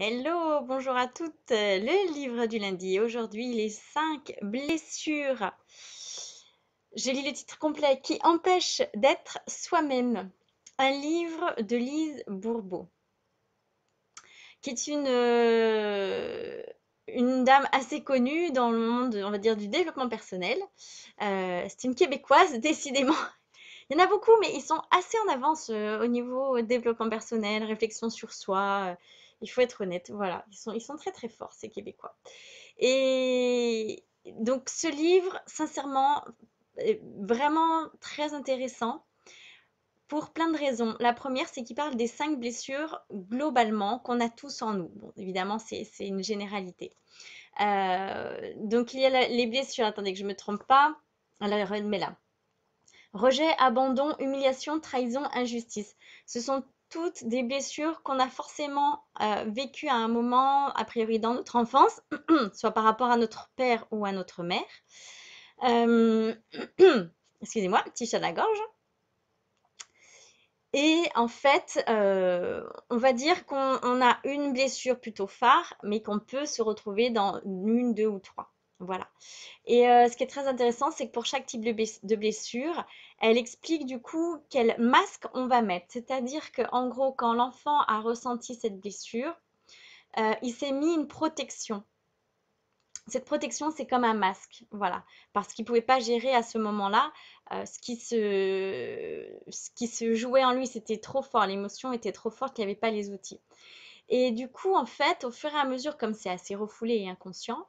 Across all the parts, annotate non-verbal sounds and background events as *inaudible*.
Hello, bonjour à toutes. Le livre du lundi, aujourd'hui les 5 blessures. j'ai lu le titre complet qui empêche d'être soi-même. Un livre de Lise Bourbeau, qui est une, euh, une dame assez connue dans le monde, on va dire, du développement personnel. Euh, c'est une québécoise, *laughs* décidément. Il y en a beaucoup, mais ils sont assez en avance euh, au niveau développement personnel, réflexion sur soi. Il faut être honnête, voilà. Ils sont, ils sont très très forts, ces Québécois. Et donc ce livre, sincèrement, est vraiment très intéressant pour plein de raisons. La première, c'est qu'il parle des cinq blessures globalement qu'on a tous en nous. Bon, évidemment, c'est une généralité. Euh, donc il y a les blessures, attendez que je ne me trompe pas. Alors, mais là. Rejet, abandon, humiliation, trahison, injustice. Ce sont toutes des blessures qu'on a forcément euh, vécues à un moment, a priori dans notre enfance, *clears throat* soit par rapport à notre père ou à notre mère. Euh, *clears throat* excusez-moi, petit chat à la gorge. Et en fait, euh, on va dire qu'on a une blessure plutôt phare, mais qu'on peut se retrouver dans une, deux ou trois. Voilà. Et euh, ce qui est très intéressant, c'est que pour chaque type de blessure, elle explique du coup quel masque on va mettre. C'est-à-dire qu'en gros, quand l'enfant a ressenti cette blessure, euh, il s'est mis une protection. Cette protection, c'est comme un masque, voilà, parce qu'il ne pouvait pas gérer à ce moment-là euh, ce, qui se... ce qui se jouait en lui, c'était trop fort, l'émotion était trop forte, il n'y avait pas les outils. Et du coup, en fait, au fur et à mesure, comme c'est assez refoulé et inconscient,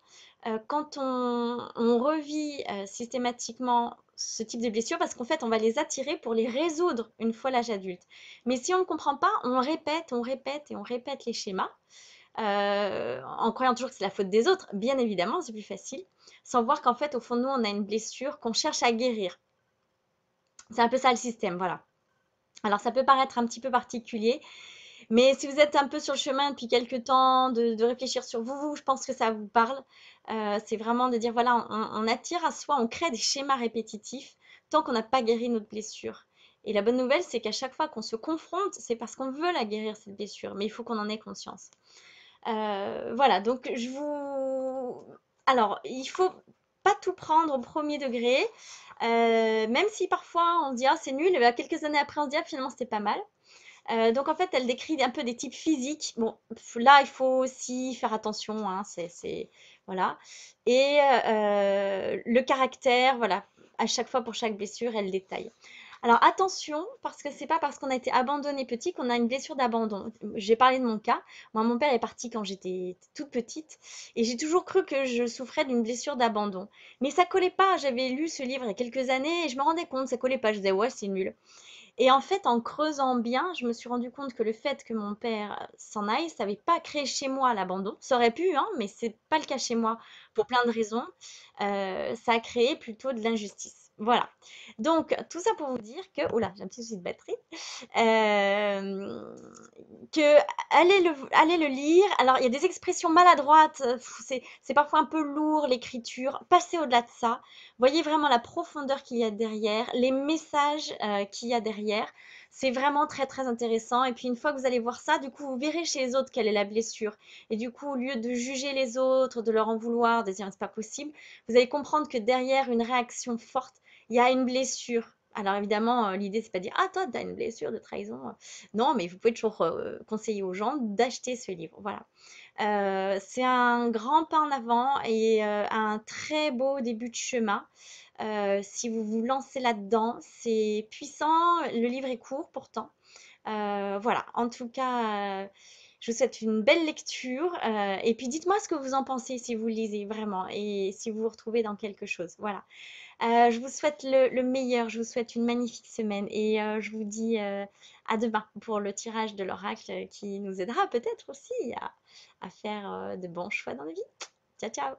euh, quand on, revit euh, systématiquement ce type de blessures, parce qu'en fait, on va les attirer pour les résoudre une fois l'âge adulte. Mais si on ne comprend pas, on répète, on répète et on répète les schémas. Euh, en croyant toujours que c'est la faute des autres, bien évidemment, c'est plus facile, sans voir qu'en fait, au fond de nous, on a une blessure qu'on cherche à guérir. C'est un peu ça le système, voilà. Alors, ça peut paraître un petit peu particulier, mais si vous êtes un peu sur le chemin depuis quelques temps, de, réfléchir sur vous, je pense que ça vous parle. Euh, c'est vraiment de dire, voilà, on, attire à soi, on crée des schémas répétitifs tant qu'on n'a pas guéri notre blessure. Et la bonne nouvelle, c'est qu'à chaque fois qu'on se confronte, c'est parce qu'on veut la guérir, cette blessure, mais il faut qu'on en ait conscience. Euh, voilà, donc je vous... Alors, il faut pas tout prendre au premier degré, euh, même si parfois on se dit ah c'est nul, et ben, quelques années après on se dit ah, finalement c'était pas mal. Euh, donc en fait, elle décrit un peu des types physiques. Bon, là, il faut aussi faire attention. Hein, c'est voilà. Et euh, le caractère, voilà. À chaque fois pour chaque blessure, elle détaille. Alors attention, parce que c'est pas parce qu'on a été abandonné petit qu'on a une blessure d'abandon. J'ai parlé de mon cas. Moi, mon père est parti quand j'étais toute petite et j'ai toujours cru que je souffrais d'une blessure d'abandon. Mais ça collait pas. J'avais lu ce livre il y a quelques années et je me rendais compte, ça collait pas. Je disais ouais, c'est nul. Et en fait, en creusant bien, je me suis rendu compte que le fait que mon père euh, s'en aille, ça n'avait pas créé chez moi l'abandon. Ça aurait pu, hein, mais c'est pas le cas chez moi pour plein de raisons. Euh, ça a créé plutôt de l'injustice. Voilà. Donc, tout ça pour vous dire que. Oula, j'ai un petit souci de batterie. Euh, que allez le, allez le lire. Alors, il y a des expressions maladroites. Euh, c'est parfois un peu lourd l'écriture. Passez au-delà de ça. Voyez vraiment la profondeur qu'il y a derrière, les messages euh, qu'il y a derrière. C'est vraiment très, très intéressant. Et puis, une fois que vous allez voir ça, du coup, vous verrez chez les autres quelle est la blessure. Et du coup, au lieu de juger les autres, de leur en vouloir, de dire c'est pas possible, vous allez comprendre que derrière une réaction forte, il y a une blessure. Alors évidemment, euh, l'idée, c'est pas de dire Ah, toi, tu as une blessure de trahison. Euh. Non, mais vous pouvez toujours euh, conseiller aux gens d'acheter ce livre. Voilà. c'est un grand pas en avant et un très beau début de chemin. si vous vous lancez là-dedans, c'est puissant. Le livre est court pourtant. voilà. En tout cas. Je vous souhaite une belle lecture euh, et puis dites-moi ce que vous en pensez si vous lisez vraiment et si vous vous retrouvez dans quelque chose. Voilà. Euh, je vous souhaite le, meilleur, je vous souhaite une magnifique semaine et euh, je vous dis à demain pour le tirage de l'oracle qui nous aidera peut-être aussi à faire de bons choix dans la vie. Ciao, ciao